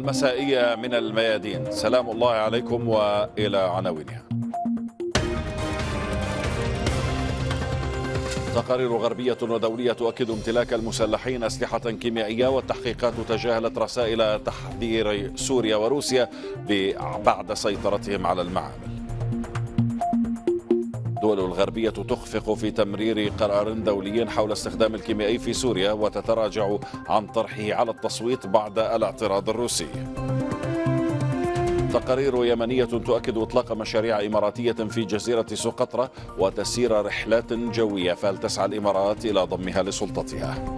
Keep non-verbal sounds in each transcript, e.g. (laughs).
المسائية من الميادين سلام الله عليكم وإلى عناوينها تقارير غربية ودولية تؤكد امتلاك المسلحين أسلحة كيميائية والتحقيقات تجاهلت رسائل تحذير سوريا وروسيا بعد سيطرتهم على المعامل الدول الغربية تخفق في تمرير قرار دولي حول استخدام الكيميائي في سوريا وتتراجع عن طرحه على التصويت بعد الاعتراض الروسي تقارير يمنية تؤكد إطلاق مشاريع إماراتية في جزيرة سقطرة وتسير رحلات جوية فهل تسعى الإمارات إلى ضمها لسلطتها؟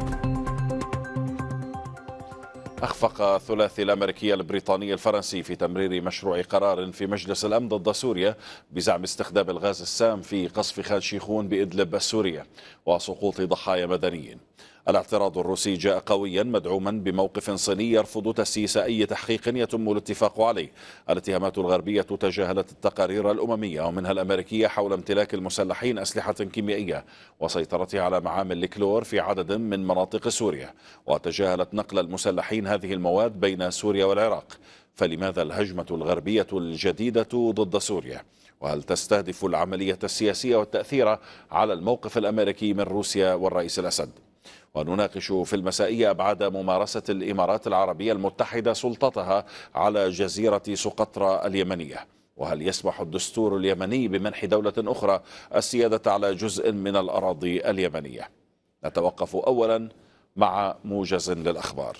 أخفق الثلاثي الأمريكي البريطاني الفرنسي في تمرير مشروع قرار في مجلس الأمن ضد سوريا بزعم استخدام الغاز السام في قصف خان شيخون بإدلب السورية وسقوط ضحايا مدنيين الاعتراض الروسي جاء قويا مدعوما بموقف صيني يرفض تسييس أي تحقيق يتم الاتفاق عليه الاتهامات الغربية تجاهلت التقارير الأممية ومنها الأمريكية حول امتلاك المسلحين أسلحة كيميائية وسيطرتها على معامل الكلور في عدد من مناطق سوريا وتجاهلت نقل المسلحين هذه المواد بين سوريا والعراق فلماذا الهجمة الغربية الجديدة ضد سوريا؟ وهل تستهدف العملية السياسية والتأثير على الموقف الأمريكي من روسيا والرئيس الأسد؟ ونناقش في المسائية أبعاد ممارسة الإمارات العربية المتحدة سلطتها على جزيرة سقطرى اليمنية وهل يسمح الدستور اليمني بمنح دولة أخرى السيادة على جزء من الأراضي اليمنية نتوقف أولا مع موجز للأخبار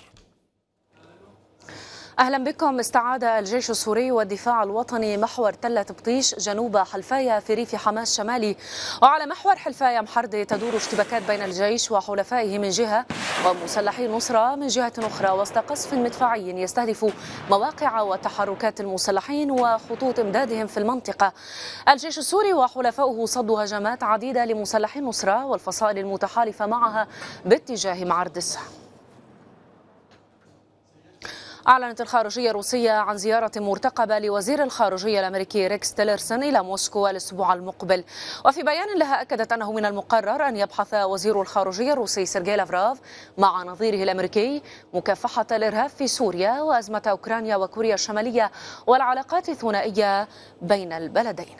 أهلا بكم استعاد الجيش السوري والدفاع الوطني محور تلة بطيش جنوب حلفاية في ريف حماس الشمالي وعلى محور حلفاية محرد تدور اشتباكات بين الجيش وحلفائه من جهة ومسلحي النصرة من جهة أخرى وسط قصف مدفعي يستهدف مواقع وتحركات المسلحين وخطوط إمدادهم في المنطقة الجيش السوري وحلفائه صدوا هجمات عديدة لمسلحي النصرة والفصائل المتحالفة معها باتجاه معردسه أعلنت الخارجية الروسية عن زيارة مرتقبة لوزير الخارجية الأمريكي ريكس تيلرسون إلى موسكو الأسبوع المقبل وفي بيان لها أكدت أنه من المقرر أن يبحث وزير الخارجية الروسي سيرجي لافراف مع نظيره الأمريكي مكافحة الإرهاب في سوريا وأزمة أوكرانيا وكوريا الشمالية والعلاقات الثنائية بين البلدين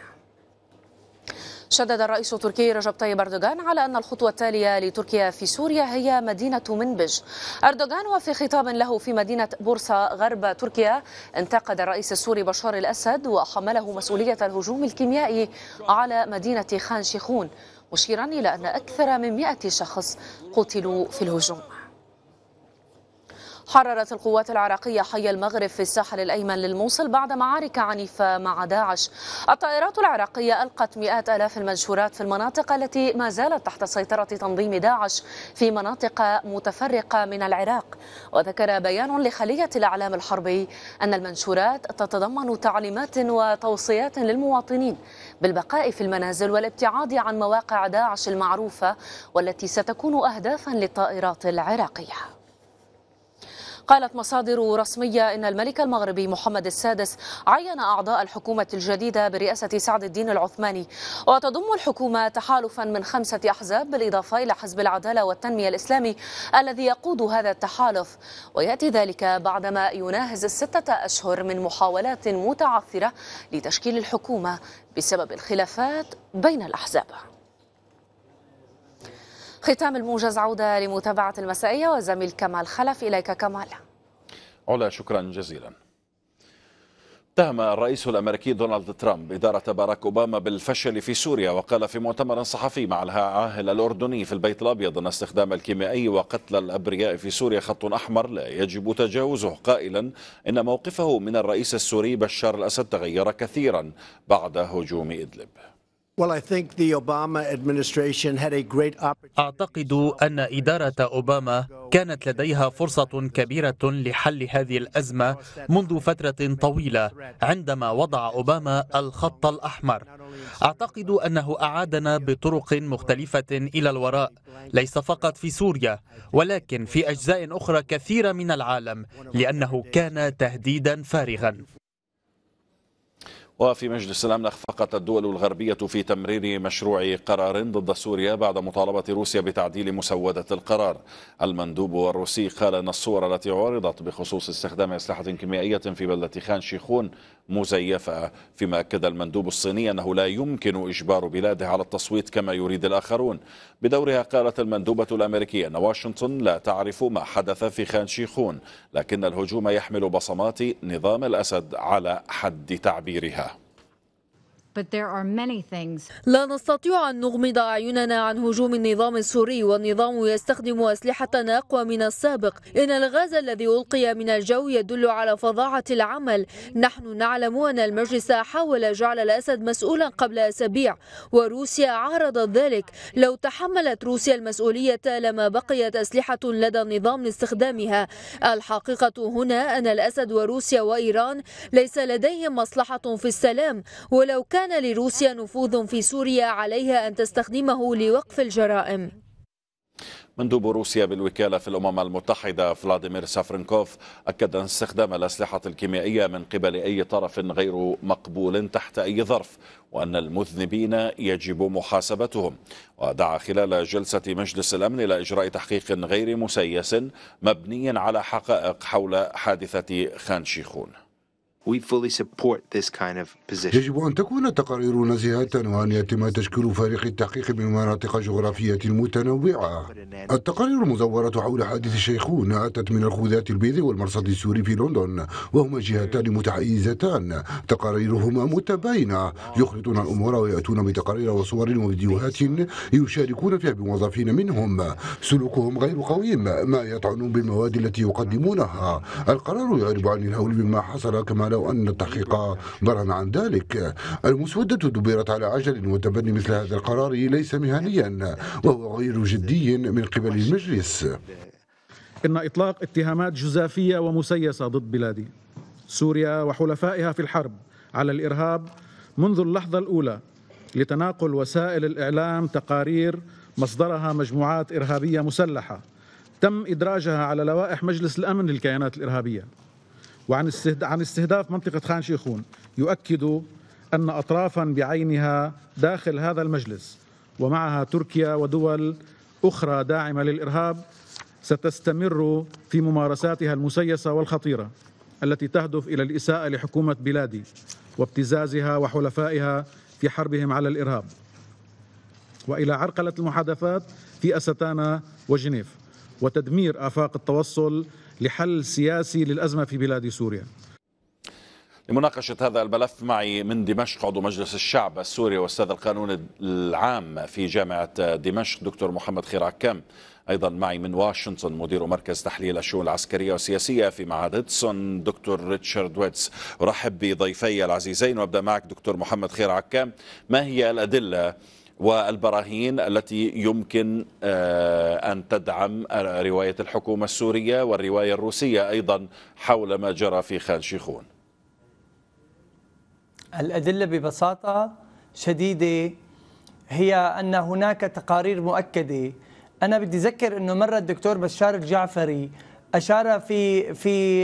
شدد الرئيس التركي رجب طيب أردوغان على أن الخطوة التالية لتركيا في سوريا هي مدينة منبج أردوغان وفي خطاب له في مدينة بورصة غرب تركيا انتقد الرئيس السوري بشار الأسد وحمله مسؤولية الهجوم الكيميائي على مدينة خان شيخون مشيرا إلى أن أكثر من 100 شخص قتلوا في الهجوم حررت القوات العراقية حي المغرب في الساحل الأيمن للموصل بعد معارك عنيفة مع داعش الطائرات العراقية ألقت مئات ألاف المنشورات في المناطق التي ما زالت تحت سيطرة تنظيم داعش في مناطق متفرقة من العراق وذكر بيان لخلية الإعلام الحربي أن المنشورات تتضمن تعليمات وتوصيات للمواطنين بالبقاء في المنازل والابتعاد عن مواقع داعش المعروفة والتي ستكون أهدافا للطائرات العراقية قالت مصادر رسمية إن الملك المغربي محمد السادس عين أعضاء الحكومة الجديدة برئاسة سعد الدين العثماني وتضم الحكومة تحالفا من خمسة أحزاب بالإضافة إلى حزب العدالة والتنمية الإسلامي الذي يقود هذا التحالف ويأتي ذلك بعدما يناهز الستة أشهر من محاولات متعثرة لتشكيل الحكومة بسبب الخلافات بين الأحزاب ختام الموجز عودة لمتابعة المسائية والزميل كمال خلف إليك كمال علا شكرا جزيلا اتهم الرئيس الامريكي دونالد ترامب اداره باراك اوباما بالفشل في سوريا وقال في مؤتمر صحفي مع العاهل الاردني في البيت الابيض ان استخدام الكيميائي وقتل الابرياء في سوريا خط احمر لا يجب تجاوزه قائلا ان موقفه من الرئيس السوري بشار الاسد تغير كثيرا بعد هجوم ادلب أعتقد أن إدارة أوباما كانت لديها فرصة كبيرة لحل هذه الأزمة منذ فترة طويلة عندما وضع أوباما الخط الأحمر. أعتقد أنه أعادنا بطرق مختلفة إلى الوراء، ليس فقط في سوريا، ولكن في أجزاء أخرى كثيرة من العالم، لأنه كان تهديدا فارغا. وفي مجلس الأمن أخفقت الدول الغربية في تمرير مشروع قرار ضد سوريا بعد مطالبة روسيا بتعديل مسودة القرار المندوب الروسي قال أن الصور التي عرضت بخصوص استخدام أسلحة كيميائية في بلدة خان شيخون مزيفة فيما أكد المندوب الصيني أنه لا يمكن إجبار بلاده على التصويت كما يريد الآخرون بدورها قالت المندوبة الأمريكية أن واشنطن لا تعرف ما حدث في خان شيخون لكن الهجوم يحمل بصمات نظام الأسد على حد تعبيرها لا نستطيع أن نغمض أعيننا عن هجوم النظام السوري والنظام يستخدم أسلحة أقوى من السابق إن الغاز الذي ألقي من الجو يدل على فظاعة العمل نحن نعلم أن المجلس حاول جعل الأسد مسؤولا قبل أسابيع وروسيا عارضت ذلك لو تحملت روسيا المسؤولية لما بقيت أسلحة لدى النظام لاستخدامها الحقيقة هنا أن الأسد وروسيا وإيران ليس لديهم مصلحة في السلام ولو كان كان لروسيا نفوذ في سوريا عليها أن تستخدمه لوقف الجرائم مندوب روسيا بالوكالة في الأمم المتحدة فلاديمير سافرنكوف أكد أن استخدام الأسلحة الكيميائية من قبل أي طرف غير مقبول تحت أي ظرف وأن المذنبين يجب محاسبتهم ودعا خلال جلسة مجلس الأمن إلى إجراء تحقيق غير مسيس مبني على حقائق حول حادثة خان شيخون We fully support this kind of position. يجب أن تكون تقارير نزيهة وأن يتم تشكيل فريق التحقيق من مناطق جغرافية متنوعة. التقارير المزورة حول حادث الشيخون أتت من الخوذات البيض والمرصد السوري في لندن وهما جهتان متحيزتان تقاريرهما متباينة يخلطون الأمور ويأتون بتقارير وصور وفيديوهات يشاركون فيها بموظفين منهم سلوكهم غير قويم ما يطعنون بالمواد التي يقدمونها القرار يعرب عن الهول بما حصل كما ولو أن التحقيق ضرا عن ذلك المسودة دبرت على عجل وتبني مثل هذا القرار ليس مهنيا وهو غير جدي من قبل المجلس إن إطلاق اتهامات جزافية ومسيسة ضد بلادي سوريا وحلفائها في الحرب على الإرهاب منذ اللحظة الأولى لتناقل وسائل الإعلام تقارير مصدرها مجموعات إرهابية مسلحة تم إدراجها على لوائح مجلس الأمن للكيانات الإرهابية وعن عن استهداف منطقة خان شيخون يؤكد أن أطرافا بعينها داخل هذا المجلس ومعها تركيا ودول أخرى داعمة للإرهاب ستستمر في ممارساتها المسيسة والخطيرة التي تهدف إلى الإساءة لحكومة بلادي وابتزازها وحلفائها في حربهم على الإرهاب وإلى عرقلة المحادثات في أستانا وجنيف وتدمير آفاق التوصل لحل سياسي للأزمة في بلاد سوريا لمناقشة هذا الملف معي من دمشق عضو مجلس الشعب السوري واستاذ القانون العام في جامعة دمشق دكتور محمد خير عكام أيضا معي من واشنطن مدير مركز تحليل الشؤون العسكرية والسياسية في معهد هيدسون دكتور ريتشارد ويتس أرحب بضيفي العزيزين وأبدأ معك دكتور محمد خير عكام ما هي الأدلة والبراهين التي يمكن آه، أن تدعم آه، رواية الحكومة السورية والرواية الروسية أيضا حول ما جرى في خان شيخون الأدلة ببساطة شديدة هي أن هناك تقارير مؤكدة أنا بدي أذكر أنه مرة الدكتور بشار الجعفري أشار في في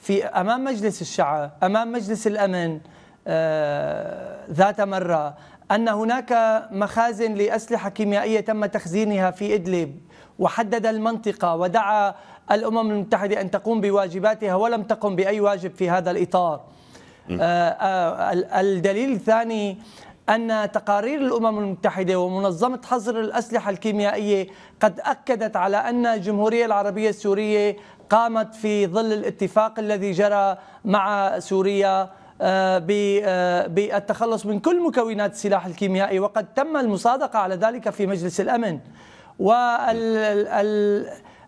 في أمام مجلس الشعب أمام مجلس الأمن آه، ذات مرة أن هناك مخازن لأسلحة كيميائية تم تخزينها في إدلب وحدد المنطقة ودعا الأمم المتحدة أن تقوم بواجباتها ولم تقم بأي واجب في هذا الإطار آه، آه، الدليل الثاني أن تقارير الأمم المتحدة ومنظمة حظر الأسلحة الكيميائية قد أكدت على أن الجمهورية العربية السورية قامت في ظل الاتفاق الذي جرى مع سوريا آه، آه، بالتخلص من كل مكونات السلاح الكيميائي وقد تم المصادقة على ذلك في مجلس الأمن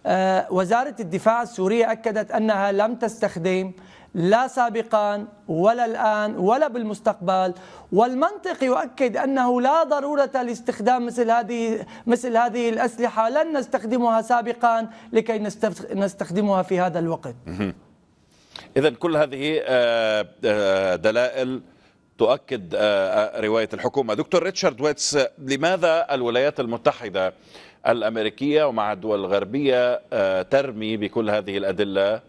آه، وزارة الدفاع السورية أكدت أنها لم تستخدم لا سابقا ولا الآن ولا بالمستقبل والمنطق يؤكد أنه لا ضرورة لاستخدام مثل هذه مثل هذه الأسلحة لن نستخدمها سابقا لكي نستخدمها في هذا الوقت إذا كل هذه آه، آه، دلائل تؤكد آه، رواية الحكومة دكتور ريتشارد ويتس لماذا الولايات المتحدة الأمريكية ومع الدول الغربية ترمي بكل هذه الأدلة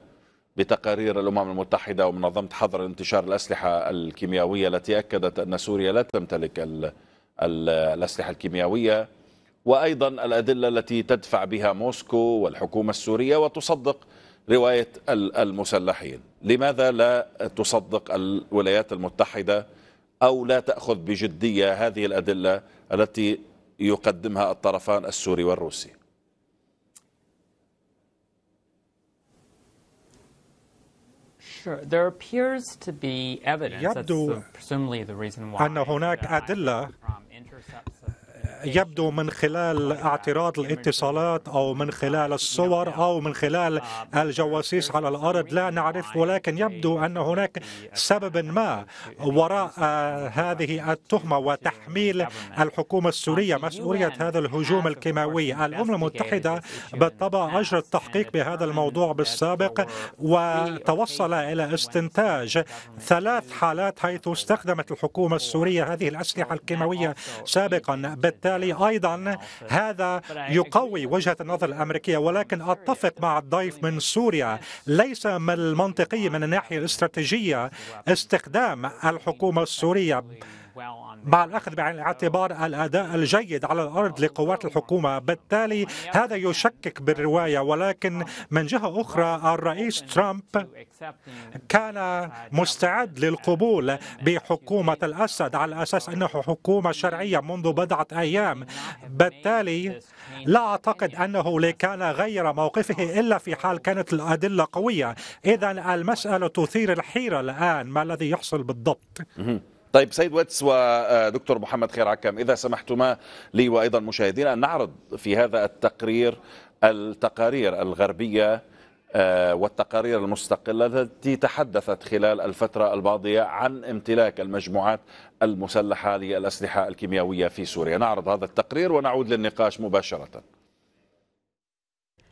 بتقارير الأمم المتحدة ومنظمة حظر انتشار الأسلحة الكيميائية التي أكدت أن سوريا لا تمتلك الأسلحة الكيميائية وأيضا الأدلة التي تدفع بها موسكو والحكومة السورية وتصدق رواية المسلحين لماذا لا تصدق الولايات المتحدة أو لا تأخذ بجدية هذه الأدلة التي يقدمها الطرفان السوري والروسي يبدو أن هناك أدلة يبدو من خلال اعتراض الاتصالات أو من خلال الصور أو من خلال الجواسيس على الأرض لا نعرف ولكن يبدو أن هناك سبب ما وراء آه، هذه التهمة وتحميل الحكومة السورية مسؤولية هذا الهجوم الكيماوي الأمم المتحدة بالطبع أجرت تحقيق بهذا الموضوع بالسابق وتوصل إلى استنتاج ثلاث حالات حيث استخدمت الحكومة السورية هذه الأسلحة الكيماوية سابقا بالتالي وبالتالي أيضا نعم، هذا يقوي وجهة النظر الأمريكية ولكن أتفق مع الضيف من سوريا ليس من المنطقي من الناحية الاستراتيجية استخدام الحكومة السورية مع الأخذ بعين الاعتبار الأداء الجيد على الأرض لقوات الحكومة بالتالي هذا يشكك بالرواية ولكن من جهة أخرى الرئيس ترامب كان مستعد للقبول بحكومة الأسد على أساس أنه حكومة شرعية منذ بضعة أيام بالتالي لا أعتقد أنه لكان غير موقفه إلا في حال كانت الأدلة قوية إذا المسألة تثير الحيرة الآن ما الذي يحصل بالضبط طيب سيد واتس ودكتور محمد خير عكام إذا سمحتما لي وأيضا مشاهدينا أن نعرض في هذا التقرير التقارير الغربية آه، والتقارير المستقلة التي تحدثت خلال الفترة الماضية عن امتلاك المجموعات المسلحة للأسلحة الكيميائية في سوريا نعرض هذا التقرير ونعود للنقاش مباشرة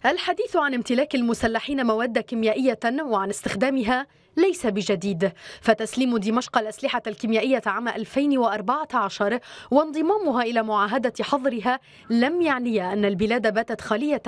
الحديث عن امتلاك المسلحين مواد كيميائية وعن استخدامها ليس بجديد فتسليم دمشق الأسلحة الكيميائية عام 2014 وانضمامها إلى معاهدة حظرها لم يعني أن البلاد باتت خالية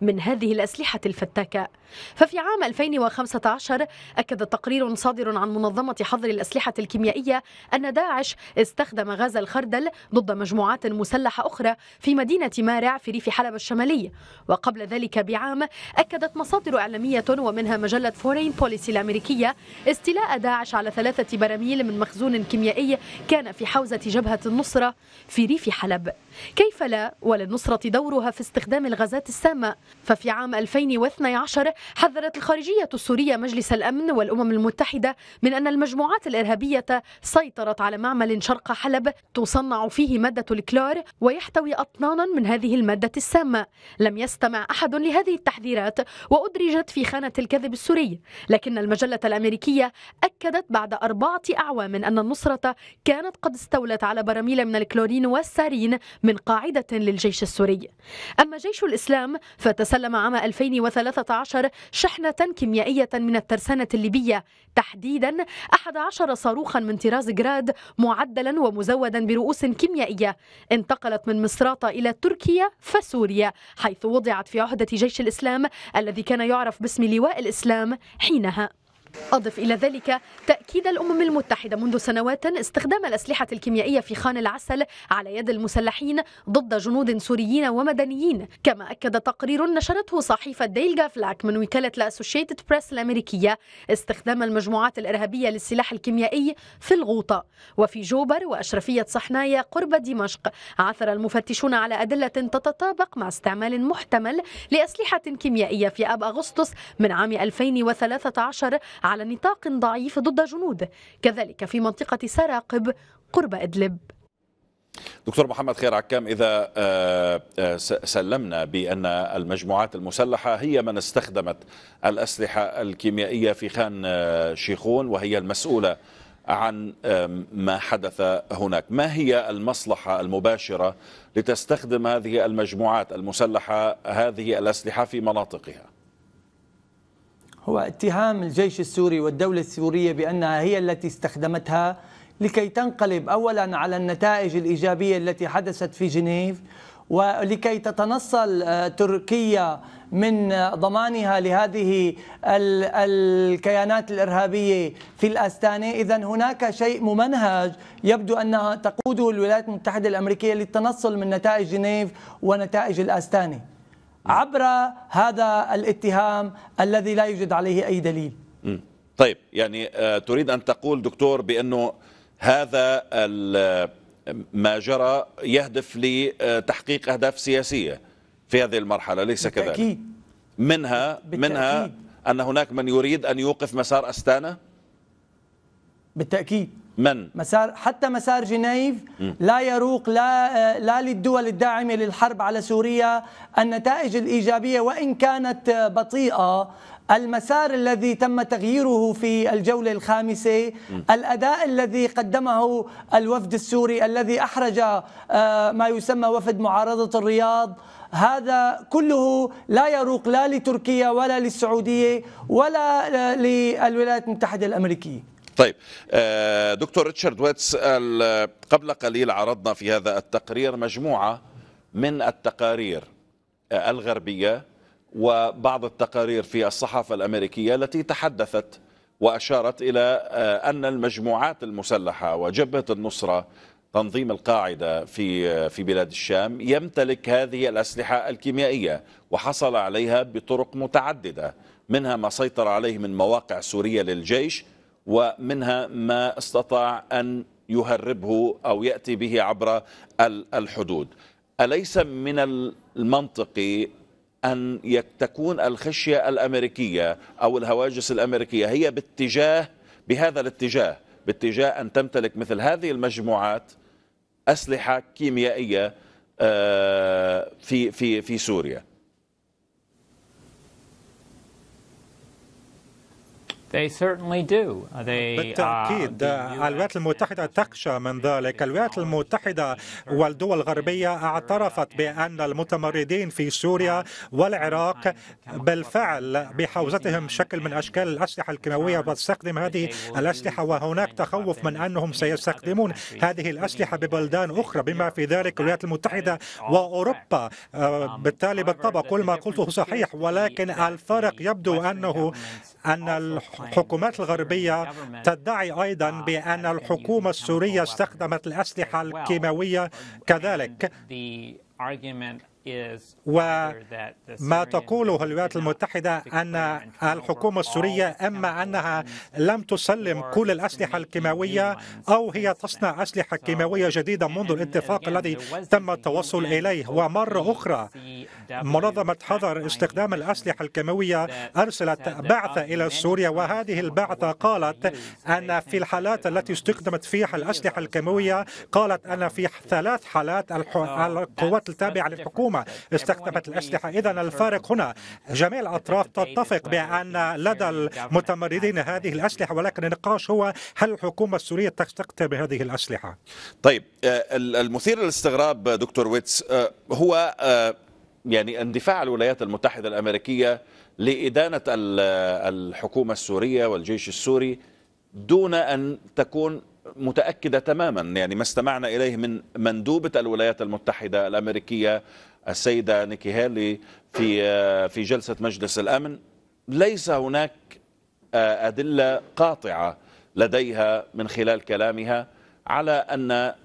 من هذه الأسلحة الفتاكة ففي عام 2015 أكد تقرير صادر عن منظمة حظر الأسلحة الكيميائية أن داعش استخدم غاز الخردل ضد مجموعات مسلحة أخرى في مدينة مارع في ريف حلب الشمالي وقبل ذلك بعام أكدت مصادر إعلامية ومنها مجلة فورين بوليسي الأمريكية استيلاء داعش على ثلاثة براميل من مخزون كيميائي كان في حوزة جبهة النصرة في ريف حلب كيف لا وللنصرة دورها في استخدام الغازات السامة ففي عام 2012 حذرت الخارجية السورية مجلس الأمن والأمم المتحدة من أن المجموعات الإرهابية سيطرت على معمل شرق حلب تصنع فيه مادة الكلور ويحتوي أطنانا من هذه المادة السامة لم يستمع أحد لهذه التحذيرات وأدرجت في خانة الكذب السوري لكن المجلة الأمريكية أكدت بعد أربعة أعوام أن النصرة كانت قد استولت على براميل من الكلورين والسارين من قاعدة للجيش السوري أما جيش الإسلام فتسلم عام 2013 شحنة كيميائية من الترسانة الليبية تحديدا 11 صاروخا من طراز جراد معدلا ومزودا برؤوس كيميائية انتقلت من مصراتة إلى تركيا فسوريا حيث وضعت في عهدة جيش الإسلام الذي كان يعرف باسم لواء الإسلام حينها أضف إلى ذلك تأكيد الأمم المتحدة منذ سنوات استخدام الأسلحة الكيميائية في خان العسل على يد المسلحين ضد جنود سوريين ومدنيين كما أكد تقرير نشرته صحيفة ديل جافلاك من وكالة الأسوشيتد بريس الأمريكية استخدام المجموعات الإرهابية للسلاح الكيميائي في الغوطة وفي جوبر وأشرفية صحنايا قرب دمشق عثر المفتشون على أدلة تتطابق مع استعمال محتمل لأسلحة كيميائية في أب أغسطس من عام 2013 على نطاق ضعيف ضد جنود كذلك في منطقة سراقب قرب إدلب دكتور محمد خير عكام إذا آه، آه، سلمنا بأن المجموعات المسلحة هي من استخدمت الأسلحة الكيميائية في خان آه، شيخون وهي المسؤولة عن ما حدث هناك ما هي المصلحة المباشرة لتستخدم هذه المجموعات المسلحة هذه الأسلحة في مناطقها هو اتهام الجيش السوري والدولة السورية بأنها هي التي استخدمتها لكي تنقلب أولا على النتائج الإيجابية التي حدثت في جنيف ولكي تتنصل آه، تركيا من آه، ضمانها لهذه الكيانات الارهابيه في الاستانه، اذا هناك شيء ممنهج يبدو انها تقوده الولايات المتحده الامريكيه للتنصل من نتائج جنيف ونتائج الاستانه. عبر هذا الاتهام الذي لا يوجد عليه أي دليل طيب يعني آه، تريد أن تقول دكتور بأنه هذا آه، ما جرى يهدف لتحقيق آه، أهداف سياسية في هذه المرحلة ليس كذلك بالتأكيد. منها بالتأكيد. منها أن هناك من يريد أن يوقف مسار أستانة بالتأكيد من مسار حتى مسار جنيف لا يروق لا لا للدول الداعمه للحرب على سوريا النتائج الايجابيه وان كانت بطيئه المسار الذي تم تغييره في الجوله الخامسه الاداء الذي قدمه الوفد السوري الذي احرج آه، ما يسمى وفد معارضه الرياض هذا كله لا يروق لا لتركيا ولا للسعوديه ولا آه، للولايات المتحده الامريكيه طيب آه، دكتور ريتشارد ويتس آه، قبل قليل عرضنا في هذا التقرير مجموعة من التقارير آه، الغربية وبعض التقارير في الصحافة الأمريكية التي تحدثت وأشارت إلى أن المجموعات المسلحة وجبهة النصرة تنظيم القاعدة في في بلاد الشام يمتلك هذه الأسلحة الكيميائية وحصل عليها بطرق متعددة منها ما سيطر عليه من مواقع سورية للجيش ومنها ما استطاع أن يهربه أو يأتي به عبر الحدود أليس من المنطقي أن تكون الخشية الأمريكية أو الهواجس الأمريكية هي باتجاه بهذا الاتجاه باتجاه أن تمتلك مثل هذه المجموعات أسلحة كيميائية آه، في في في سوريا Uh, uh, بالتأكيد آه، الولايات المتحدة تخشى من ذلك الولايات المتحدة والدول الغربية اعترفت بأن المتمردين في سوريا والعراق بالفعل بحوزتهم شكل من أشكال الأسلحة الكيماوية وتستخدم هذه الأسلحة وهناك تخوف من أنهم سيستخدمون هذه الأسلحة ببلدان أخرى بما في ذلك الولايات المتحدة وأوروبا آه، um, بالتالي بالطبع كل ما قلته صحيح ولكن الفرق يبدو أنه أن الحكومات الغربية تدعي أيضا uh, بأن الحكومة السورية استخدمت الأسلحة الكيماوية كذلك وما تقوله الولايات المتحدة أن الحكومة السورية إما أنها لم تسلم كل الأسلحة الكيماوية أو هي تصنع أسلحة كيماوية جديدة منذ الاتفاق الذي تم التوصل إليه ومرة أخرى منظمة حظر استخدام الأسلحة الكيماوية أرسلت بعثة إلى سوريا وهذه البعثة قالت أن في الحالات التي استخدمت فيها الأسلحة الكيماوية قالت أن في ثلاث حالات القوات التابعة للحكومة الحكومة استخدمت الأسلحة إذا الفارق هنا جميع الأطراف تتفق بأن لدى المتمردين هذه الأسلحة ولكن النقاش هو هل الحكومة السورية تستخدم هذه الأسلحة طيب آه، المثير للاستغراب دكتور ويتس آه، هو آه، يعني اندفاع الولايات المتحدة الأمريكية لإدانة الحكومة السورية والجيش السوري دون أن تكون متأكدة تماما يعني ما استمعنا إليه من مندوبة الولايات المتحدة الأمريكية السيدة نيكي هالي في آه، في جلسة مجلس الأمن ليس هناك آه، أدلة قاطعة لديها من خلال كلامها على أن آه،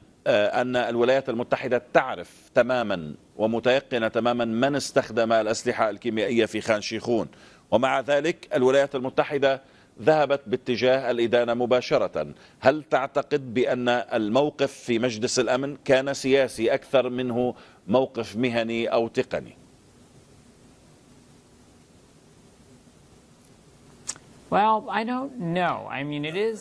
أن الولايات المتحدة تعرف تماما ومتيقنة تماما من استخدم الأسلحة الكيميائية في خان شيخون ومع ذلك الولايات المتحدة ذهبت باتجاه الإدانة مباشرة هل تعتقد بأن الموقف في مجلس الأمن كان سياسي أكثر منه موقف مهني أو تقني؟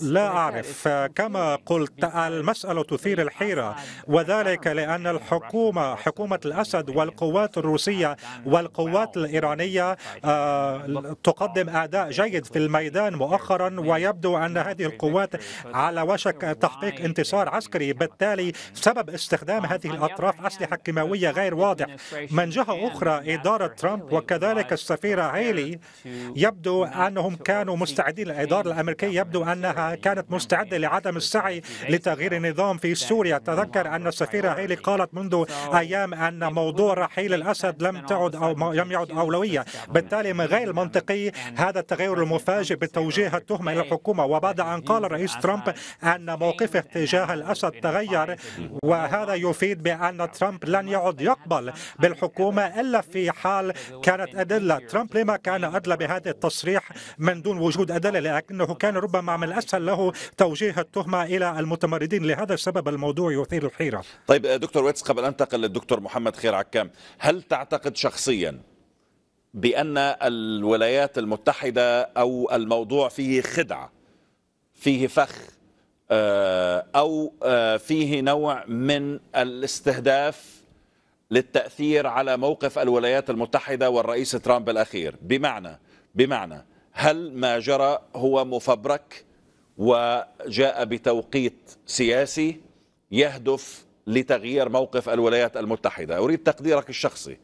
لا أعرف كما قلت المسألة تثير الحيرة وذلك لأن الحكومة حكومة الأسد والقوات الروسية والقوات الإيرانية آه، تقدم أداء جيد في الميدان مؤخرا ويبدو أن هذه القوات على وشك تحقيق انتصار عسكري بالتالي سبب استخدام um, هذه الأطراف أسلحة كيماوية غير واضح من جهة أخرى إدارة ترامب وكذلك السفيرة هيلي يبدو أنهم كانوا مستعدين الإدارة الأمريكية يبدو أنها كانت مستعدة لعدم السعي لتغيير النظام في سوريا تذكر أن السفيرة هيلي قالت منذ أيام أن موضوع رحيل الأسد لم تعد أو لم يعد أولوية بالتالي من غير المنطقي هذا التغير المفاجئ بتوجيه التهمة إلى الحكومة وبعد أن قال الرئيس ترامب أن موقفه تجاه الأسد تغير وهذا يفيد بأن ترامب لن يعد يقبل بالحكومة إلا في حال كانت أدلة ترامب لما كان أدلى بهذا التصريح من دون وجود وجود أدلة لكنه كان ربما من الأسهل له توجيه التهمة إلى المتمردين لهذا السبب الموضوع يثير الحيرة طيب دكتور ويتس قبل أن أنتقل للدكتور محمد خير عكام هل تعتقد شخصيا بأن الولايات المتحدة أو الموضوع فيه خدعة فيه فخ آه، أو آه، فيه نوع من الاستهداف للتأثير على موقف الولايات المتحدة والرئيس ترامب الأخير بمعنى بمعنى هل ما جرى هو مفبرك وجاء بتوقيت سياسي يهدف لتغيير موقف الولايات المتحدة أريد تقديرك الشخصي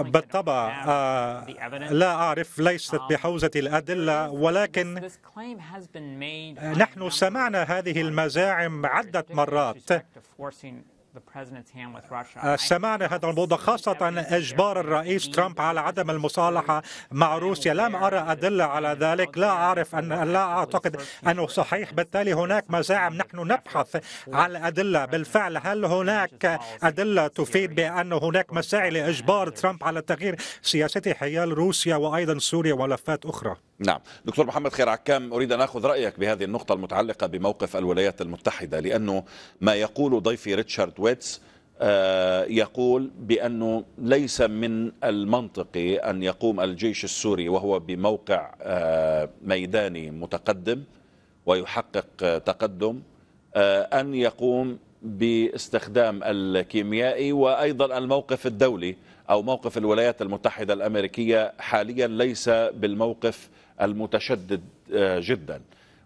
بالطبع آه، لا أعرف ليست um, بحوزة الأدلة ولكن نحن سمعنا هذه المزاعم عدة مرات سمعنا هذا الموضوع خاصة إجبار الرئيس ترامب على عدم المصالحة مع روسيا لم أرى أدلة على ذلك لا أعرف أن لا أعتقد أنه صحيح بالتالي هناك مزاعم نحن نبحث على أدلة بالفعل هل هناك أدلة تفيد بأن هناك مساعي لإجبار ترامب على تغيير سياسته حيال روسيا وأيضا سوريا وملفات أخرى نعم دكتور محمد خير عكام أريد أن أخذ رأيك بهذه النقطة المتعلقة بموقف الولايات المتحدة لأنه ما يقول ضيفي ريتشارد ويتس آه، يقول بأنه ليس من المنطقي أن يقوم الجيش السوري وهو بموقع آه، ميداني متقدم ويحقق آه، تقدم أن يقوم باستخدام الكيميائي وأيضا الموقف الدولي أو موقف الولايات المتحدة الأمريكية حاليا ليس بالموقف المتشدد آه، جدا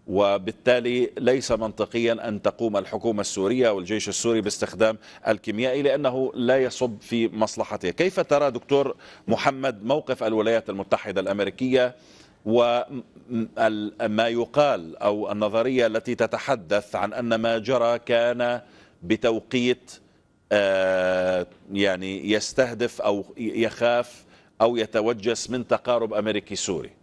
وبالتالي ليس منطقيا أن تقوم الحكومة السورية والجيش السوري باستخدام الكيميائي لأنه لا يصب في مصلحته كيف ترى دكتور محمد موقف الولايات المتحدة الأمريكية وما يقال أو النظرية التي تتحدث عن أن ما جرى كان بتوقيت آه، يعني يستهدف أو يخاف أو يتوجس من تقارب أمريكي سوري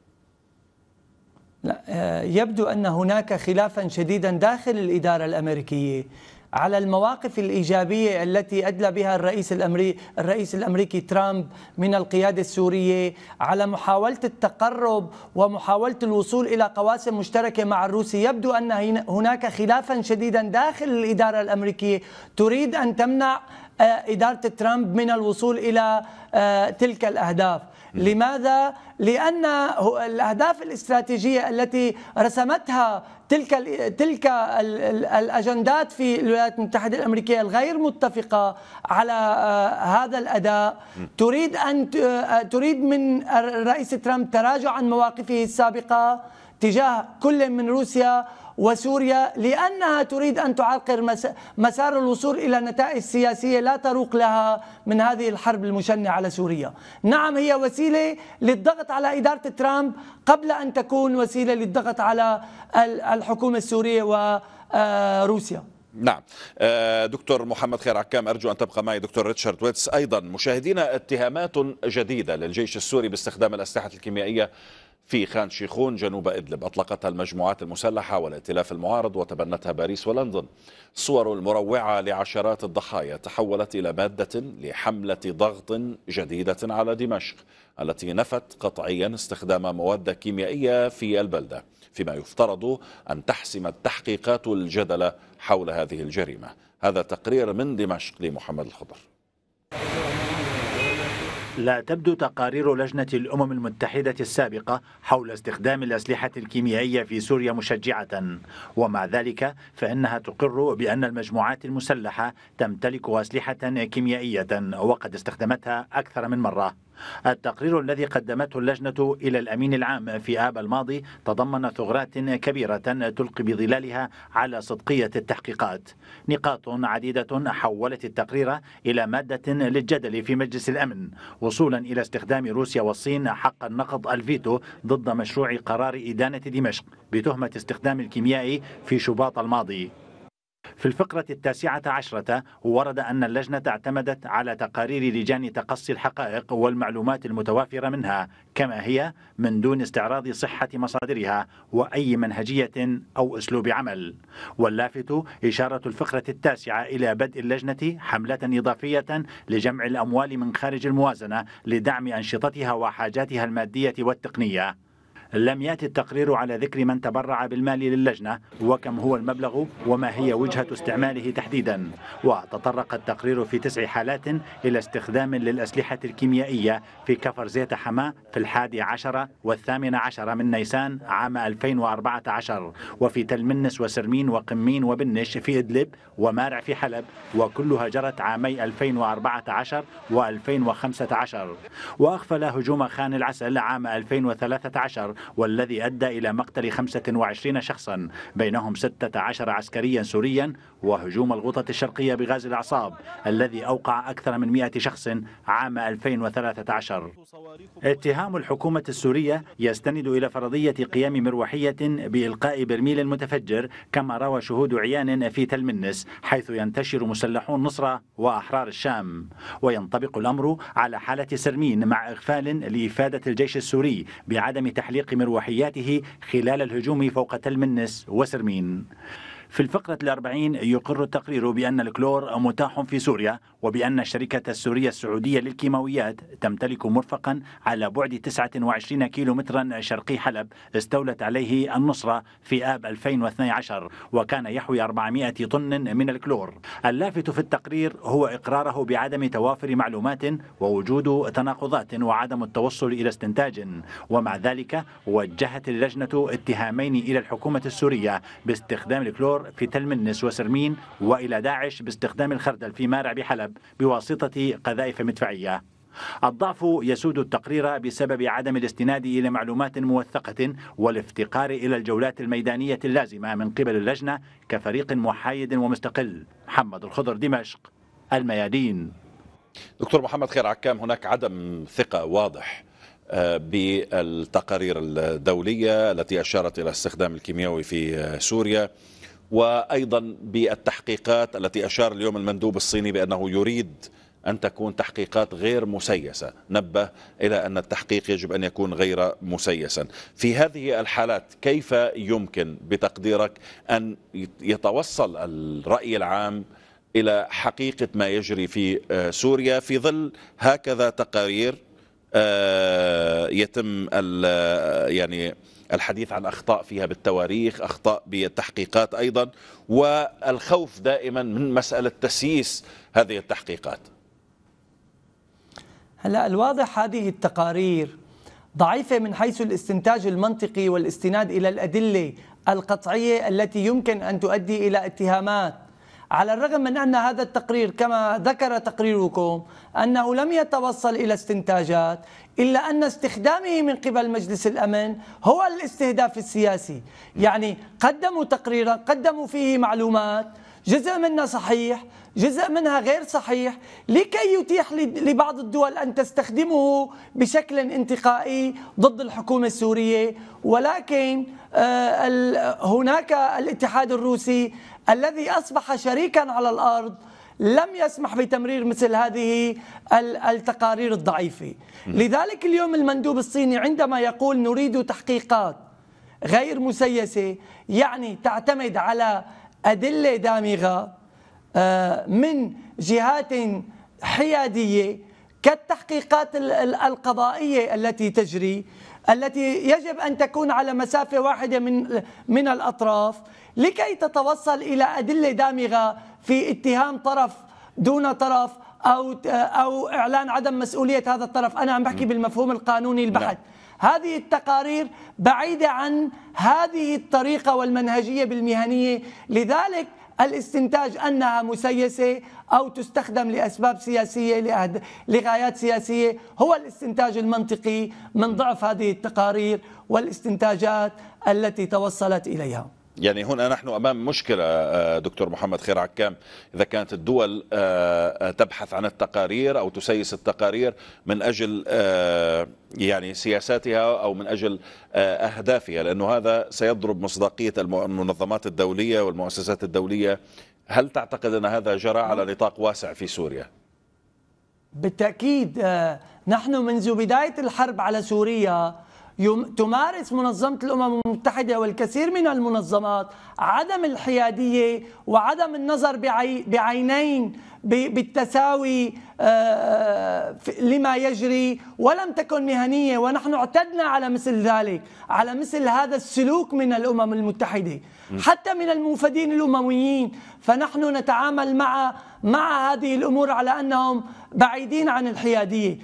لا آه، يبدو أن هناك خلافا شديدا داخل الإدارة الأمريكية على المواقف الإيجابية التي أدلى بها الرئيس الامريكي الرئيس الأمريكي ترامب من القيادة السورية على محاولة التقرب ومحاولة الوصول إلى قواسم مشتركة مع الروسي يبدو أن هناك خلافا شديدا داخل الإدارة الأمريكية تريد أن تمنع آه، إدارة ترامب من الوصول إلى آه، تلك الأهداف لماذا؟ لأن الأهداف الاستراتيجية التي رسمتها تلك تلك الاجندات في الولايات المتحده الامريكيه الغير متفقه على آه، هذا الاداء تريد ان آه، تريد من الرئيس ترامب تراجع عن مواقفه السابقه تجاه كل من روسيا وسوريا لأنها تريد أن تعرقل مسار الوصول إلى نتائج سياسية لا تروق لها من هذه الحرب المشنعة على سوريا نعم هي وسيلة للضغط على إدارة ترامب قبل أن تكون وسيلة للضغط على الحكومة السورية وروسيا آه، نعم آه، دكتور محمد خير عكام أرجو أن تبقى معي دكتور ريتشارد ويتس أيضا مشاهدينا اتهامات جديدة للجيش السوري باستخدام الأسلحة الكيميائية في خان شيخون جنوب إدلب أطلقتها المجموعات المسلحة والائتلاف المعارض وتبنتها باريس ولندن صور المروعة لعشرات الضحايا تحولت إلى مادة لحملة ضغط جديدة على دمشق التي نفت قطعيا استخدام مواد كيميائية في البلدة فيما يفترض أن تحسم التحقيقات الجدل حول هذه الجريمة هذا تقرير من دمشق لمحمد الخضر لا تبدو تقارير لجنة الأمم المتحدة السابقة حول استخدام الأسلحة الكيميائية في سوريا مشجعة ومع ذلك فإنها تقر بأن المجموعات المسلحة تمتلك أسلحة كيميائية وقد استخدمتها أكثر من مرة التقرير الذي قدمته اللجنة إلى الأمين العام في آب الماضي تضمن ثغرات كبيرة تلقي بظلالها على صدقية التحقيقات نقاط عديدة حولت التقرير إلى مادة للجدل في مجلس الأمن وصولا إلى استخدام روسيا والصين حق النقض الفيتو ضد مشروع قرار إدانة دمشق بتهمة استخدام الكيمياء في شباط الماضي في الفقرة التاسعة عشرة ورد أن اللجنة اعتمدت على تقارير لجان تقصي الحقائق والمعلومات المتوافرة منها كما هي من دون استعراض صحة مصادرها وأي منهجية أو أسلوب عمل واللافت إشارة الفقرة التاسعة إلى بدء اللجنة حملة إضافية لجمع الأموال من خارج الموازنة لدعم أنشطتها وحاجاتها المادية والتقنية لم يأتي التقرير على ذكر من تبرع بالمال للجنة وكم هو المبلغ وما هي وجهة استعماله تحديدا وتطرق التقرير في تسع حالات إلى استخدام للأسلحة الكيميائية في كفر زيت حماة في الحادي عشر والثامن عشر من نيسان عام 2014 وفي تلمنس وسرمين وقمين وبنش في إدلب ومارع في حلب وكلها جرت عامي 2014 و 2015 وأغفل هجوم خان العسل عام 2013 والذي أدى إلى مقتل 25 شخصا بينهم 16 عسكريا سوريا وهجوم الغوطة الشرقية بغاز الأعصاب الذي أوقع أكثر من 100 شخص عام 2013 اتهام الحكومة السورية يستند إلى فرضية قيام مروحية بإلقاء برميل متفجر كما روى شهود عيان في تل منس حيث ينتشر مسلحون نصرة وأحرار الشام وينطبق الأمر على حالة سرمين مع إغفال لإفادة الجيش السوري بعدم تحليق تحقيق مروحياته خلال الهجوم فوق تل منس وسرمين في الفقرة الأربعين يقر التقرير بأن الكلور متاح في سوريا وبأن الشركة السورية السعودية للكيماويات تمتلك مرفقا على بعد 29 كيلومترا شرقي حلب استولت عليه النصرة في آب 2012 وكان يحوي 400 طن من الكلور اللافت في التقرير هو إقراره بعدم توافر معلومات ووجود تناقضات وعدم التوصل إلى استنتاج ومع ذلك وجهت اللجنة اتهامين إلى الحكومة السورية باستخدام الكلور في تل منس وسرمين وإلى داعش باستخدام الخردل في مارع بحلب بواسطة قذائف مدفعية الضعف يسود التقرير بسبب عدم الاستناد إلى معلومات موثقة والافتقار إلى الجولات الميدانية اللازمة من قبل اللجنة كفريق محايد ومستقل محمد الخضر دمشق الميادين دكتور محمد خير عكام هناك عدم ثقة واضح آه، بالتقارير الدولية التي أشارت إلى استخدام الكيميائي في آه، سوريا وايضا بالتحقيقات التي اشار اليوم المندوب الصيني بانه يريد أن تكون تحقيقات غير مسيسة نبه إلى أن التحقيق يجب أن يكون غير مسيسا في هذه الحالات كيف يمكن بتقديرك أن يتوصل الرأي العام إلى حقيقة ما يجري في آه، سوريا في ظل هكذا تقارير آه، يتم آه، يعني الحديث عن أخطاء فيها بالتواريخ أخطاء بالتحقيقات أيضا والخوف دائما من مسألة تسييس هذه التحقيقات هلا الواضح هذه التقارير ضعيفة من حيث الاستنتاج المنطقي والاستناد إلى الأدلة القطعية التي يمكن أن تؤدي إلى اتهامات على الرغم من أن هذا التقرير كما ذكر تقريركم أنه لم يتوصل إلى استنتاجات إلا أن استخدامه من قبل مجلس الأمن هو الاستهداف السياسي يعني قدموا تقريرا قدموا فيه معلومات جزء منها صحيح جزء منها غير صحيح لكي يتيح لبعض الدول أن تستخدمه بشكل انتقائي ضد الحكومة السورية ولكن آه، هناك الاتحاد الروسي الذي أصبح شريكا على الأرض لم يسمح بتمرير مثل هذه التقارير الضعيفة لذلك اليوم المندوب الصيني عندما يقول نريد تحقيقات غير مسيسة يعني تعتمد على أدلة دامغة آه، من جهات حياديه كالتحقيقات القضائيه التي تجري التي يجب ان تكون على مسافه واحده من من الاطراف لكي تتوصل الى ادله دامغه في اتهام طرف دون طرف او او اعلان عدم مسؤوليه هذا الطرف، انا عم بحكي بالمفهوم القانوني البحت. نعم. هذه التقارير بعيده عن هذه الطريقه والمنهجيه بالمهنيه، لذلك الاستنتاج أنها مسيسة أو تستخدم لأسباب سياسية لأهد... لغايات سياسية هو الاستنتاج المنطقي من ضعف هذه التقارير والاستنتاجات التي توصلت إليها يعني هنا نحن امام مشكله آه، دكتور محمد خير عكام اذا كانت الدول آه، آه، تبحث عن التقارير او تسيس التقارير من اجل يعني سياساتها او من اجل اهدافها لانه هذا سيضرب مصداقيه المنظمات الدوليه والمؤسسات الدوليه هل تعتقد ان هذا جرى على نطاق واسع في سوريا؟ بالتاكيد نحن منذ بدايه الحرب على سوريا تمارس منظمة الأمم المتحدة والكثير من المنظمات عدم الحيادية وعدم النظر بعينين بالتساوي آه، لما يجري ولم تكن مهنية ونحن اعتدنا على مثل ذلك على مثل هذا السلوك من الأمم المتحدة حتى من الموفدين الأمويين فنحن نتعامل مع مع هذه الأمور على أنهم بعيدين عن الحيادية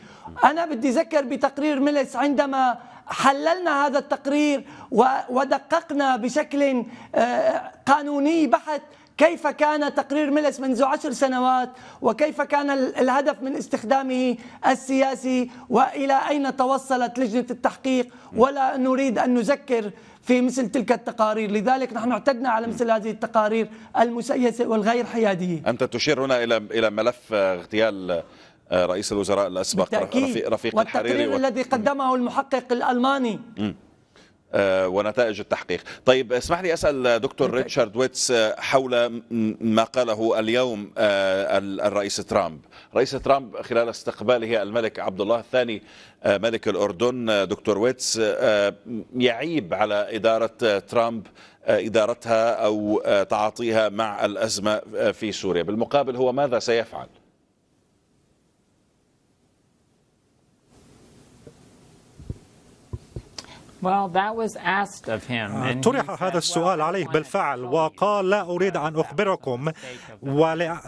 أنا بدي أذكر بتقرير ميلس عندما حللنا هذا التقرير ودققنا بشكل آه، قانوني بحت كيف كان تقرير ميلس منذ عشر سنوات وكيف كان الهدف من استخدامه السياسي وإلى أين توصلت لجنة التحقيق ولا نريد أن نذكر في مثل تلك التقارير لذلك نحن اعتدنا على مثل هذه التقارير المسيسة والغير حيادية أنت تشير هنا إلى ملف آه، اغتيال آه، رئيس الوزراء الاسبق رفيق, رفيق الحريري والتقرير الذي قدمه المحقق الالماني م. آه، ونتائج التحقيق طيب اسمح لي أسأل دكتور ريتشارد ويتس آه، حول ما قاله اليوم الرئيس ترامب رئيس ترامب خلال استقباله الملك عبد الله الثاني ملك الأردن دكتور ويتس يعيب على إدارة ترامب إدارتها أو تعاطيها مع الأزمة في سوريا بالمقابل هو ماذا سيفعل؟ طرح هذا السؤال عليه بالفعل وقال لا أريد أن أخبركم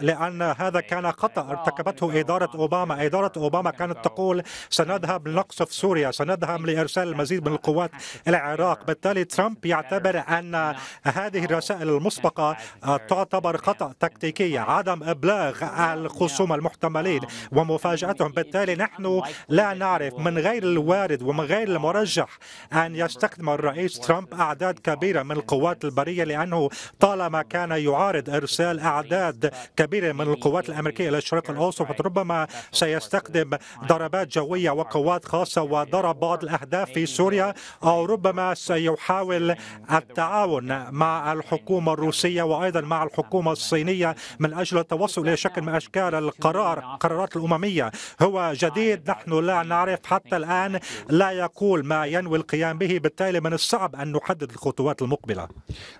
لأن هذا كان خطأ ارتكبته إدارة أوباما إدارة أوباما كانت تقول سنذهب لنقصف سوريا سنذهب لإرسال المزيد من القوات إلى العراق بالتالي ترامب يعتبر أن هذه الرسائل المسبقة تعتبر خطأ تكتيكية عدم إبلاغ الخصوم المحتملين ومفاجأتهم بالتالي نحن لا نعرف من غير الوارد ومن غير المرجح أن يستخدم الرئيس ترامب أعداد كبيرة من القوات البرية لأنه طالما كان يعارض إرسال أعداد كبيرة من القوات الأمريكية إلى الشرق الأوسط ربما سيستخدم ضربات جوية وقوات خاصة وضرب بعض الأهداف في سوريا أو ربما سيحاول التعاون مع الحكومة الروسية وأيضا مع الحكومة الصينية من أجل التوصل إلى شكل من أشكال القرار القرارات الأممية هو جديد نحن لا نعرف حتى الآن لا يقول ما ينوي القيام نعم به بالتالي من الصعب أن نحدد الخطوات المقبلة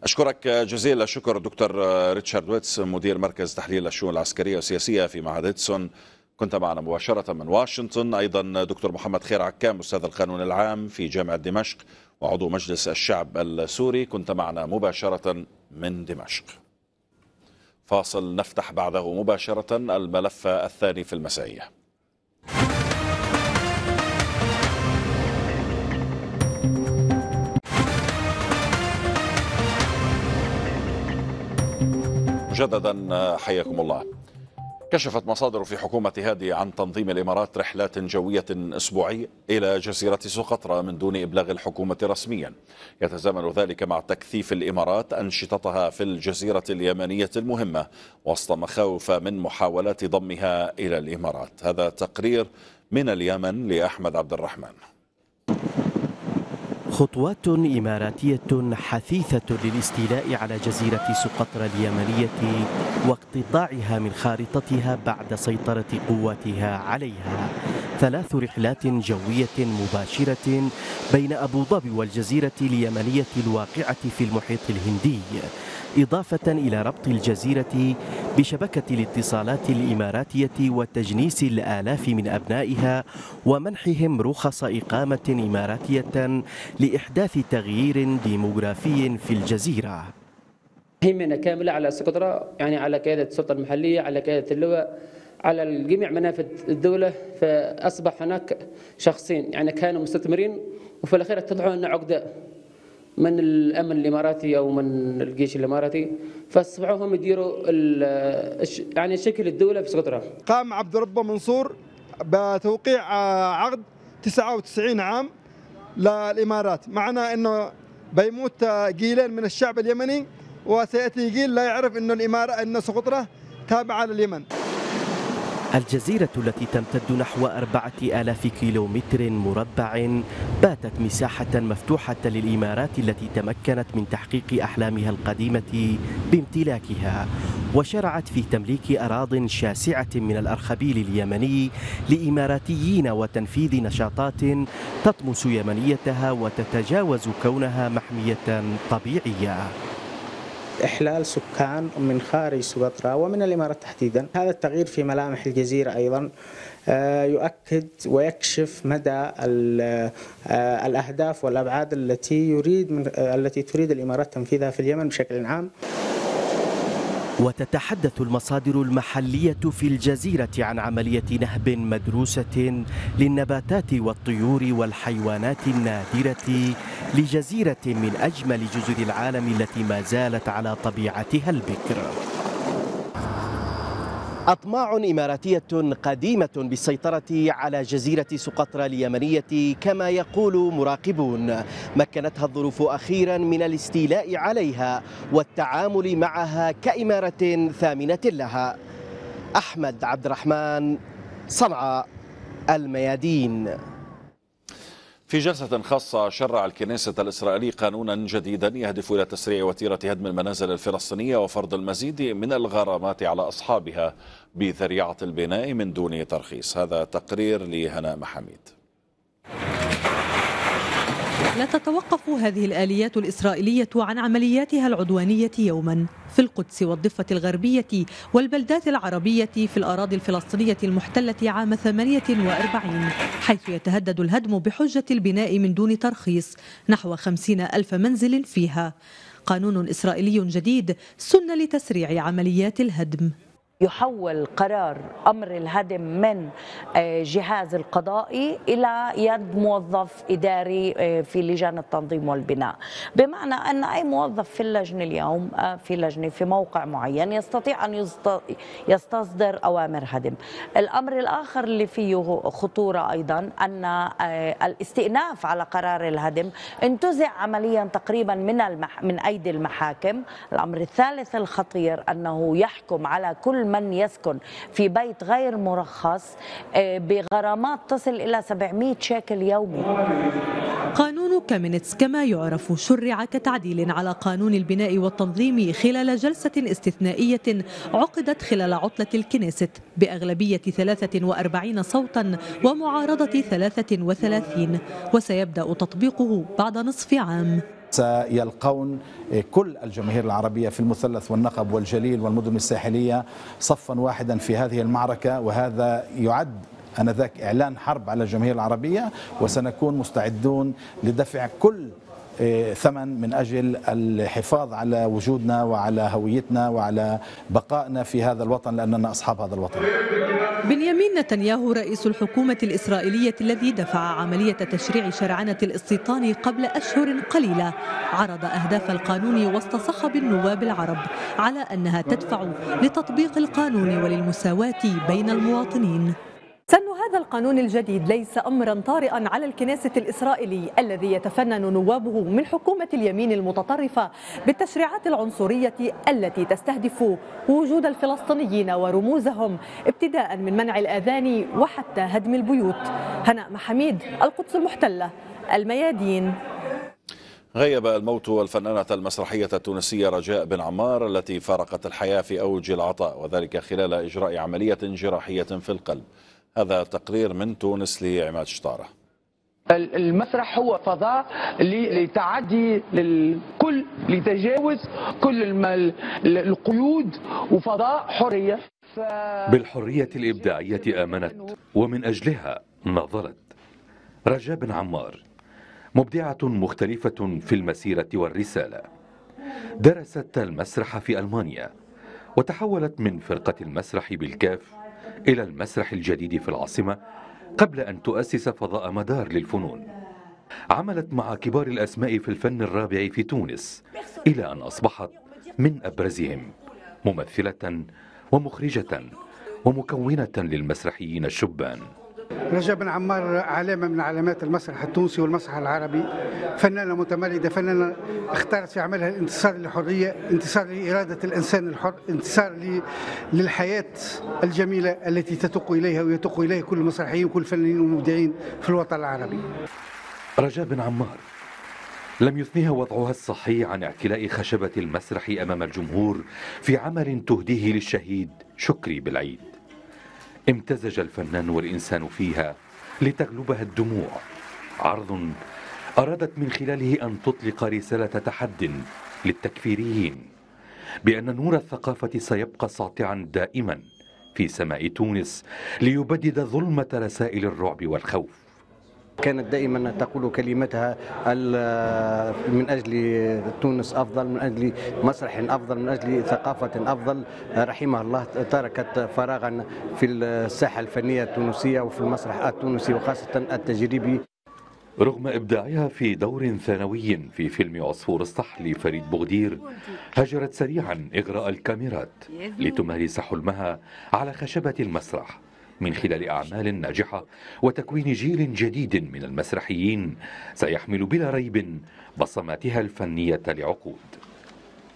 أشكرك جزيل الشكر دكتور ريتشارد ويتس مدير مركز تحليل الشؤون العسكرية والسياسية في معهد إدسون كنت معنا مباشرة من واشنطن أيضا دكتور محمد خير عكام أستاذ القانون العام في جامعة دمشق وعضو مجلس الشعب السوري كنت معنا مباشرة من دمشق فاصل نفتح بعده مباشرة الملف الثاني في المسائية مجددا آه، حياكم الله كشفت مصادر في حكومة هادي عن تنظيم الإمارات رحلات جوية أسبوعية إلى جزيرة سقطرى من دون إبلاغ الحكومة رسميا يتزامن ذلك مع تكثيف الإمارات أنشطتها في الجزيرة اليمنية المهمة وسط مخاوف من محاولات ضمها إلى الإمارات هذا تقرير من اليمن لأحمد عبد الرحمن خطوات إماراتية حثيثة للاستيلاء على جزيرة سقطرى اليمنية واقتطاعها من خارطتها بعد سيطرة قواتها عليها ثلاث رحلات جوية مباشرة بين أبو ظبي والجزيرة اليمنية الواقعة في المحيط الهندي إضافة إلى ربط الجزيرة بشبكة الاتصالات الإماراتية وتجنيس الآلاف من أبنائها ومنحهم رخص إقامة إماراتية لإحداث تغيير ديموغرافي في الجزيرة هيمنة كاملة على سقطرة يعني على قيادة السلطة المحلية على قيادة اللواء على جميع منافذ الدولة فأصبح هناك شخصين يعني كانوا مستثمرين وفي الأخير اتضحوا عقدة من الامن الاماراتي او من الجيش الاماراتي فاصبحوا هم يديروا يعني شكل الدوله في سقطرة قام عبد ربه منصور بتوقيع آه، عقد 99 عام للامارات معنا انه بيموت آه، جيلين من الشعب اليمني وسياتي جيل لا يعرف انه الاماره ان سقطرة تابعه لليمن. الجزيرة التي تمتد نحو أربعة آلاف كيلومتر مربع باتت مساحة مفتوحة للإمارات التي تمكنت من تحقيق أحلامها القديمة بامتلاكها وشرعت في تمليك أراض شاسعة من الأرخبيل اليمني لإماراتيين وتنفيذ نشاطات تطمس يمنيتها وتتجاوز كونها محمية طبيعية إحلال سكان من خارج سقطرى ومن الإمارات تحديدا هذا التغيير في ملامح الجزيرة أيضا آه، يؤكد ويكشف مدى آه، الأهداف والأبعاد التي يريد من آه، التي تريد الإمارات تنفيذها في اليمن بشكل عام وتتحدث المصادر المحلية في الجزيرة عن عملية نهب مدروسة للنباتات والطيور والحيوانات النادرة لجزيرة من أجمل جزر العالم التي ما زالت على طبيعتها البكر أطماع إماراتية قديمة بالسيطرة على جزيرة سقطرى اليمنية كما يقول مراقبون مكنتها الظروف أخيرا من الاستيلاء عليها والتعامل معها كإمارة ثامنة لها أحمد عبد الرحمن صنعاء الميادين في جلسة خاصة شرع الكنيسة الإسرائيلي قانونا جديدا يهدف إلى تسريع وتيرة هدم المنازل الفلسطينية وفرض المزيد من الغرامات على أصحابها بذريعة البناء من دون ترخيص هذا تقرير لهناء محميد لا تتوقف هذه الآليات الإسرائيلية عن عملياتها العدوانية يوما في القدس والضفة الغربية والبلدات العربية في الأراضي الفلسطينية المحتلة عام 48 حيث يتهدد الهدم بحجة البناء من دون ترخيص نحو 50 ألف منزل فيها قانون إسرائيلي جديد سن لتسريع عمليات الهدم يحول قرار امر الهدم من آه، جهاز القضائي الى يد موظف اداري آه، في لجان التنظيم والبناء بمعنى ان اي موظف في اللجنه اليوم آه، في لجنه في موقع معين يستطيع ان يستصدر اوامر هدم الامر الاخر اللي فيه خطوره ايضا ان الاستئناف على قرار الهدم انتزع عمليا تقريبا من المح من ايدي المحاكم الامر الثالث الخطير انه يحكم على كل من يسكن في بيت غير مرخص آه، بغرامات تصل إلى 700 شيكل يومي قانون كامينتس كما يعرف شرع كتعديل على قانون البناء والتنظيم خلال جلسة استثنائية عقدت خلال عطلة الكنيست بأغلبية 43 صوتا ومعارضة 33 وسيبدأ تطبيقه بعد نصف عام سيلقون كل الجماهير العربية في المثلث والنقب والجليل والمدن الساحلية صفا واحدا في هذه المعركة وهذا يعد أنذاك إعلان حرب على الجماهير العربية وسنكون مستعدون لدفع كل إيه، ثمن من أجل الحفاظ على وجودنا وعلى هويتنا وعلى بقائنا في هذا الوطن لأننا أصحاب هذا الوطن بنيامين نتنياهو رئيس الحكومة الإسرائيلية الذي دفع عملية تشريع شرعنة الاستيطان قبل أشهر قليلة عرض أهداف القانون وسط صخب النواب العرب على أنها تدفع لتطبيق القانون وللمساواة بين المواطنين سن هذا القانون الجديد ليس امرا طارئا على الكنيسة الاسرائيلي الذي يتفنن نوابه من حكومة اليمين المتطرفة بالتشريعات العنصرية التي تستهدف وجود الفلسطينيين ورموزهم ابتداء من منع الاذان وحتى هدم البيوت هناء محميد القدس المحتلة الميادين غيب الموت الفنانة المسرحية التونسية رجاء بن عمار التي فارقت الحياة في أوج العطاء وذلك خلال إجراء عملية جراحية في القلب هذا تقرير من تونس لعماد شطاره المسرح هو فضاء لتعدي للكل لتجاوز كل القيود وفضاء حرية ف... بالحرية الإبداعية آمنت ومن أجلها نظرت رجاء بن عمار مبدعة مختلفة في المسيرة والرسالة درست المسرح في ألمانيا وتحولت من فرقة المسرح بالكاف إلى المسرح الجديد في العاصمة قبل أن تؤسس فضاء مدار للفنون عملت مع كبار الأسماء في الفن الرابع في تونس إلى أن أصبحت من أبرزهم ممثلة ومخرجة ومكونة للمسرحيين الشبان رجاء بن عمار علامة من علامات المسرح التونسي والمسرح العربي فنانة متمرده فنانة اختارت في عملها الانتصار للحرية انتصار لإرادة الإنسان الحر انتصار للحياة الجميلة التي تتوق إليها ويتوق إليها كل المسرحيين وكل الفنانين والمبدعين في الوطن العربي رجاء بن عمار لم يثنيها وضعها الصحي عن اعتلاء خشبة المسرح أمام الجمهور في عمل تهديه للشهيد شكري بالعيد امتزج الفنان والإنسان فيها لتغلبها الدموع عرض أرادت من خلاله أن تطلق رسالة تحد للتكفيريين بأن نور الثقافة سيبقى ساطعا دائما في سماء تونس ليبدد ظلمة رسائل الرعب والخوف كانت دائما تقول كلمتها من اجل تونس افضل من اجل مسرح افضل من اجل ثقافه افضل رحمها الله تركت فراغا في الساحه الفنيه التونسيه وفي المسرح التونسي وخاصه التجريبي رغم إبداعها في دور ثانوي في فيلم عصفور الصح لفريد بغدير هجرت سريعا إغراء الكاميرات لتمارس حلمها على خشبة المسرح من خلال أعمال ناجحة وتكوين جيل جديد من المسرحيين سيحمل بلا ريب بصماتها الفنية لعقود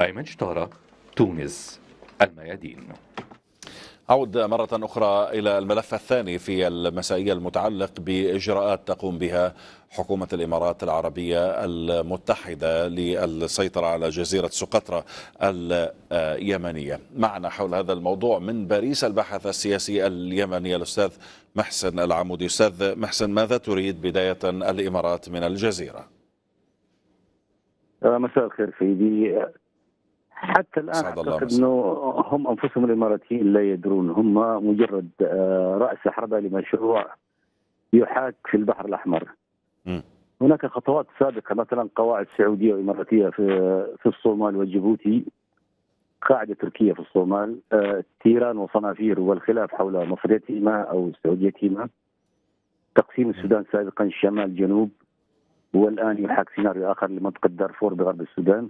أيمن شطارة تونس الميادين أعود مرة أخرى إلى الملف الثاني في المسائية المتعلق بإجراءات تقوم بها حكومة الإمارات العربية المتحدة للسيطرة على جزيرة سقطرى اليمنية معنا حول هذا الموضوع من باريس الباحث السياسي اليمني الأستاذ محسن العمودي أستاذ محسن ماذا تريد بداية الإمارات من الجزيرة؟ مساء الخير سيدي حتى الان اعتقد انه هم انفسهم الاماراتيين لا يدرون هم مجرد آه، راس حربه لمشروع يحاك في البحر الاحمر. م. هناك خطوات سابقه مثلا قواعد سعوديه واماراتيه في في الصومال وجيبوتي قاعده تركيه في الصومال آه، تيران وصنافير والخلاف حول مصريتهما او سعوديتهما تقسيم السودان سابقا شمال جنوب والان يحاك سيناريو اخر لمنطقه دارفور بغرب السودان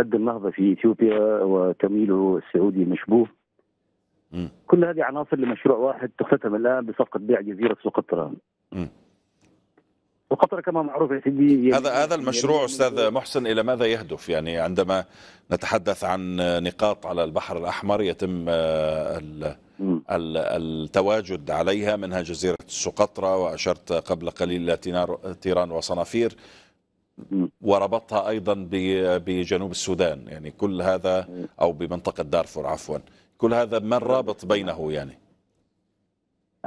سد النهضه في اثيوبيا وتمويله السعودي مشبوه م. كل هذه عناصر لمشروع واحد تختتم الان بصفقه بيع جزيره سقطرى وقطر كما معروف يا يعني هذا هذا المشروع استاذ يعني محسن الى ماذا يهدف يعني عندما نتحدث عن نقاط على البحر الاحمر يتم آه، التواجد عليها منها جزيره سقطرى واشرت قبل قليل الى تيران وصنافير وربطها ايضا بجنوب السودان يعني كل هذا او بمنطقه دارفور عفوا كل هذا ما الرابط بينه يعني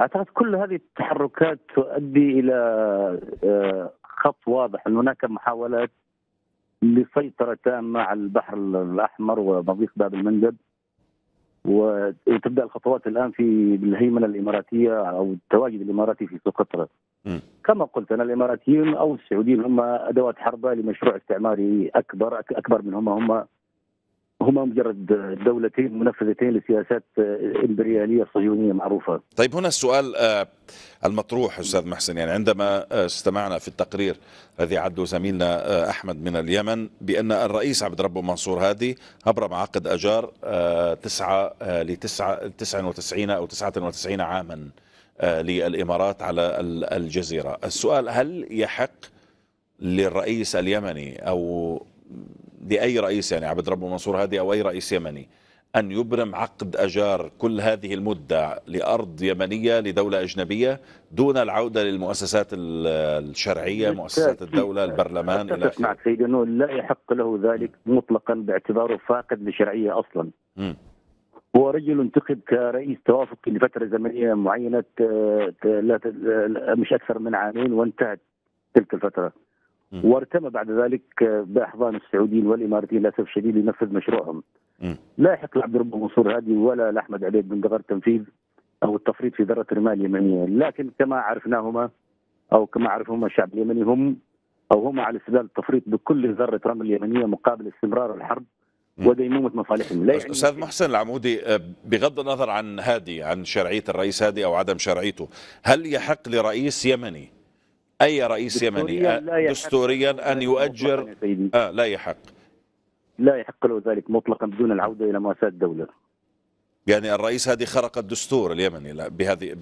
اعتقد كل هذه التحركات تؤدي الى آه، خط واضح ان هناك محاولات لسيطره تامه على البحر الاحمر ومضيق باب المندب وتبدا الخطوات الان في الهيمنه الاماراتيه او التواجد الاماراتي في سقطرى كما قلت انا الاماراتيين او السعوديين هم ادوات حربه لمشروع استعماري اكبر اكبر من هم هم هما مجرد دولتين منفذتين لسياسات امبرياليه صهيونيه معروفه. طيب هنا السؤال آه، المطروح استاذ محسن يعني عندما آه، استمعنا في التقرير الذي عده زميلنا آه، احمد من اليمن بان الرئيس عبد ربه منصور هادي ابرم عقد اجار 9 ل 99 او 99 عاما. آه، للإمارات على الجزيرة السؤال هل يحق للرئيس اليمني أو لأي رئيس يعني عبد ربه منصور هادي أو أي رئيس يمني أن يبرم عقد أجار كل هذه المدة لأرض يمنية لدولة أجنبية دون العودة للمؤسسات الشرعية مؤسسات الدولة البرلمان إلى معك سيدي أنه لا يحق له ذلك مطلقا باعتباره فاقد لشرعيه أصلا م. هو رجل انتخب كرئيس توافق لفتره زمنيه معينه مش اكثر من عامين وانتهت تلك الفتره وارتمى بعد ذلك باحضان السعوديين والاماراتيين للاسف الشديد لينفذ مشروعهم. لا يحق لعبد الرب منصور هادي ولا لاحمد علي بن دغر تنفيذ او التفريط في ذره الرمال اليمنيه، لكن كما عرفناهما او كما عرفهما الشعب اليمني هم او هم على استدلال التفريط بكل ذره رمل اليمنيه مقابل استمرار الحرب وديمومه مصالحهم لا يعني استاذ محسن العمودي آه، بغض النظر عن هادي عن شرعيه الرئيس هادي او عدم شرعيته هل يحق لرئيس يمني اي رئيس يمني دستوريا آه، ان يؤجر اه لا يحق لا يحق له ذلك مطلقا بدون العوده الى مؤسسات الدوله يعني الرئيس هذه خرق الدستور اليمني بهذه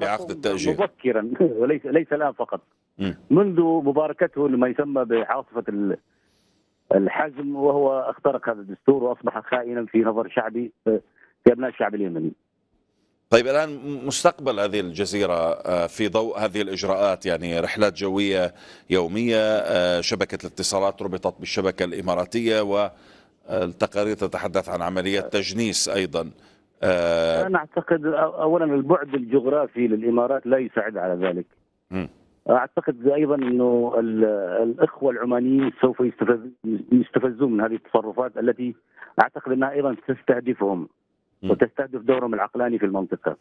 بعقد التأجير مبكرا وليس (laughs) ليس الان فقط منذ مباركته لما يسمى بعاصفه الحزم وهو اخترق هذا الدستور واصبح خائنا في نظر شعبي آه، في ابناء الشعب اليمني. طيب الان مستقبل هذه الجزيره آه، في ضوء هذه الاجراءات يعني رحلات جويه يوميه آه، شبكه الاتصالات ربطت بالشبكه الاماراتيه والتقارير تتحدث عن عمليه تجنيس ايضا. انا اعتقد اولا البعد الجغرافي للامارات لا يساعد على ذلك. م. اعتقد ايضا انه الاخوه العمانيين سوف يستفزون من هذه التصرفات التي اعتقد انها ايضا تستهدفهم وتستهدف دورهم العقلاني في المنطقه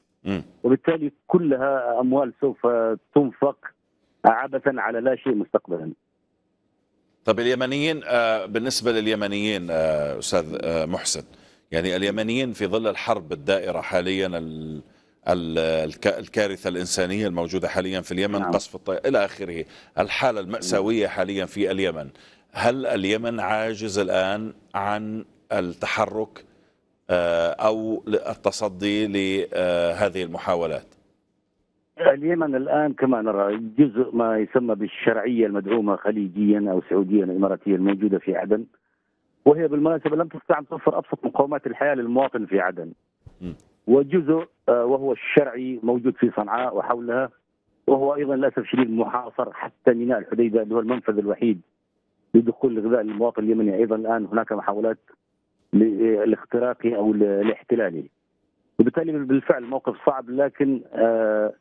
وبالتالي كلها اموال سوف تنفق عبثا على لا شيء مستقبلا طب اليمنيين آه، بالنسبه لليمنيين آه، استاذ آه، محسن يعني اليمنيين في ظل الحرب الدائره حاليا ال... الكارثة الإنسانية الموجودة حاليا في اليمن نعم. قصف الطائرة إلى آخره الحالة المأساوية حاليا في اليمن هل اليمن عاجز الآن عن التحرك آه، أو التصدي لهذه آه، المحاولات اليمن الآن كما نرى جزء ما يسمى بالشرعية المدعومة خليجيا أو سعوديا الإماراتية الموجودة في عدن وهي بالمناسبة لم تستطع أن توفر أبسط مقومات الحياة للمواطن في عدن وجزء آه، وهو الشرعي موجود في صنعاء وحولها وهو ايضا للاسف شديد محاصر حتى ميناء الحديده اللي هو المنفذ الوحيد لدخول الغذاء للمواطن اليمني ايضا الان هناك محاولات لاختراقه او لاحتلاله وبالتالي بالفعل موقف صعب لكن آه،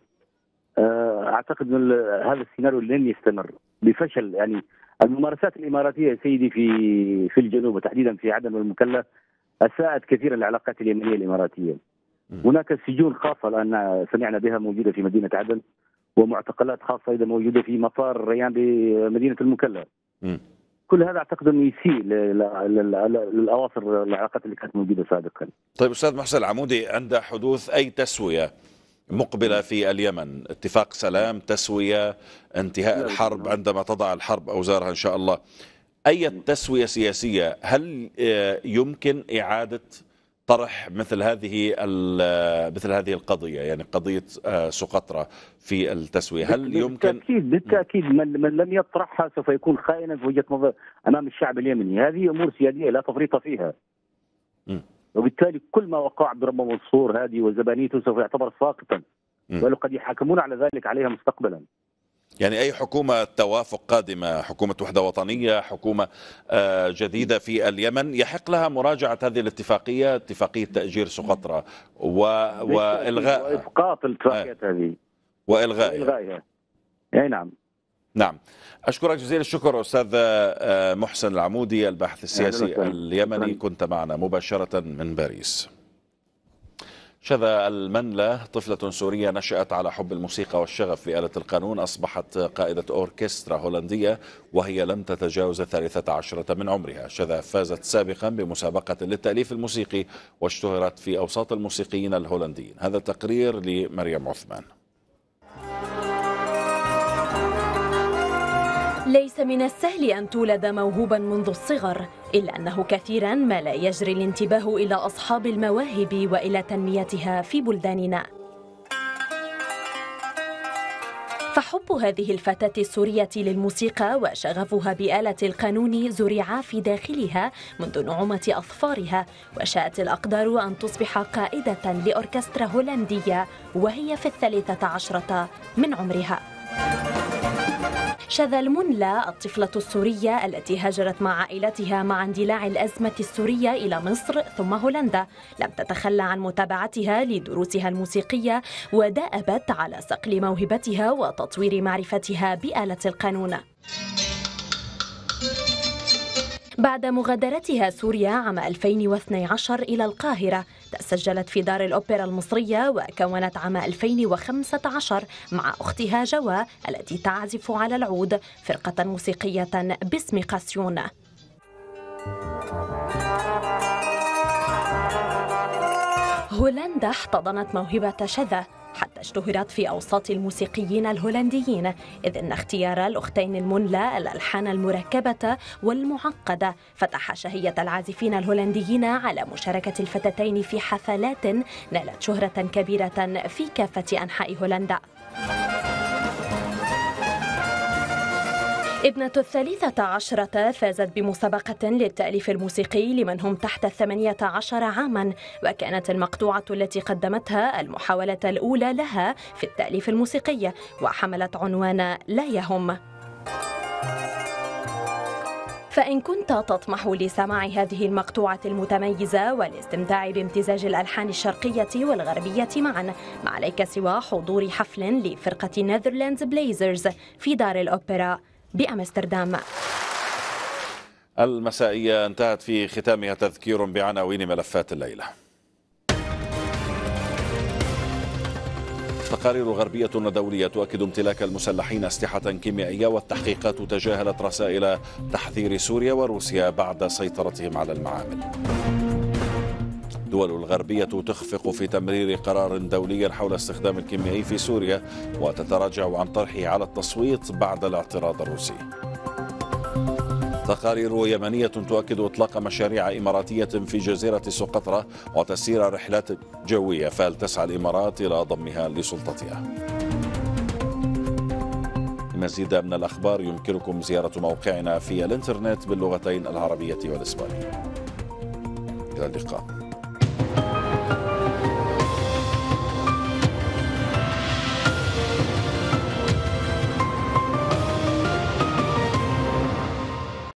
آه، اعتقد ان هذا السيناريو لن يستمر بفشل يعني الممارسات الاماراتيه يا سيدي في في الجنوب وتحديدا في عدن والمكلا اساءت كثيرا للعلاقات اليمنيه الاماراتيه هناك سجون خاصه الان سمعنا بها موجوده في مدينه عدن ومعتقلات خاصه ايضا موجوده في مطار ريان بمدينه المكلا كل هذا اعتقد انه يسيء للاواصر العلاقات اللي كانت موجوده سابقا. طيب استاذ محسن العمودي عند حدوث اي تسويه مقبله في اليمن، اتفاق سلام، تسويه، انتهاء الحرب عندما تضع الحرب اوزارها ان شاء الله. اي تسويه سياسيه هل آه، يمكن اعاده طرح مثل هذه مثل هذه القضيه يعني قضيه آه، سقطرى في التسويه هل بالتأكيد يمكن بالتاكيد بالتاكيد نعم. من, من لم يطرحها سوف يكون خائنا في وجهه نظر امام الشعب اليمني هذه امور سياديه لا تفريط فيها وبالتالي كل ما وقع الرب منصور هذه وزبانيته سوف يعتبر ساقطا ولقد يحاكمون على ذلك عليها مستقبلا يعني أي حكومة توافق قادمة حكومة وحدة وطنية حكومة آه، جديدة في اليمن يحق لها مراجعة هذه الاتفاقية اتفاقية تأجير سقطرى و... وإلغاء وإسقاط الاتفاقيات آه. هذه وإلغائها وإلغائها أي نعم نعم أشكرك جزيل الشكر أستاذ آه، محسن العمودي الباحث السياسي اليمني كنت معنا مباشرة من باريس شذا المنلة طفلة سورية نشأت على حب الموسيقى والشغف في آلة القانون أصبحت قائدة أوركسترا هولندية وهي لم تتجاوز الثالثة عشرة من عمرها شذا فازت سابقا بمسابقة للتأليف الموسيقي واشتهرت في أوساط الموسيقيين الهولنديين هذا تقرير لمريم عثمان ليس من السهل أن تولد موهوبا منذ الصغر إلا أنه كثيرا ما لا يجري الانتباه إلى أصحاب المواهب وإلى تنميتها في بلداننا فحب هذه الفتاة السورية للموسيقى وشغفها بآلة القانون زرعا في داخلها منذ نعومة أظفارها وشاءت الأقدار أن تصبح قائدة لأوركسترا هولندية وهي في الثالثة عشرة من عمرها شذا المنلى الطفلة السورية التي هاجرت مع عائلتها مع اندلاع الأزمة السورية إلى مصر ثم هولندا لم تتخلى عن متابعتها لدروسها الموسيقية ودأبت على صقل موهبتها وتطوير معرفتها بآلة القانون بعد مغادرتها سوريا عام 2012 إلى القاهرة تسجلت في دار الأوبرا المصرية وكونت عام 2015 مع أختها جوا التي تعزف على العود فرقة موسيقية باسم قاسيون هولندا احتضنت موهبة شذا حتى اشتهرت في أوساط الموسيقيين الهولنديين إذ أن اختيار الأختين المنلى الألحان المركبة والمعقدة فتح شهية العازفين الهولنديين على مشاركة الفتاتين في حفلات نالت شهرة كبيرة في كافة أنحاء هولندا ابنة الثالثة عشرة فازت بمسابقة للتأليف الموسيقي لمن هم تحت الثمانية عشر عاما وكانت المقطوعة التي قدمتها المحاولة الأولى لها في التأليف الموسيقي وحملت عنوان لا يهم فإن كنت تطمح لسماع هذه المقطوعة المتميزة والاستمتاع بامتزاج الألحان الشرقية والغربية معا ما عليك سوى حضور حفل لفرقة نذرلاندز بليزرز في دار الأوبرا بأمستردام المسائية انتهت في ختامها تذكير بعناوين ملفات الليلة تقارير غربية ودولية تؤكد امتلاك المسلحين أسلحة كيميائية والتحقيقات تجاهلت رسائل تحذير سوريا وروسيا بعد سيطرتهم على المعامل الدول الغربية تخفق في تمرير قرار دولي حول استخدام الكيميائي في سوريا وتتراجع عن طرحه على التصويت بعد الاعتراض الروسي تقارير يمنية تؤكد إطلاق مشاريع إماراتية في جزيرة سقطرى وتسيير رحلات جوية فهل تسعى الإمارات إلى ضمها لسلطتها مزيد من الأخبار يمكنكم زيارة موقعنا في الإنترنت باللغتين العربية والإسبانية إلى اللقاء Thank you.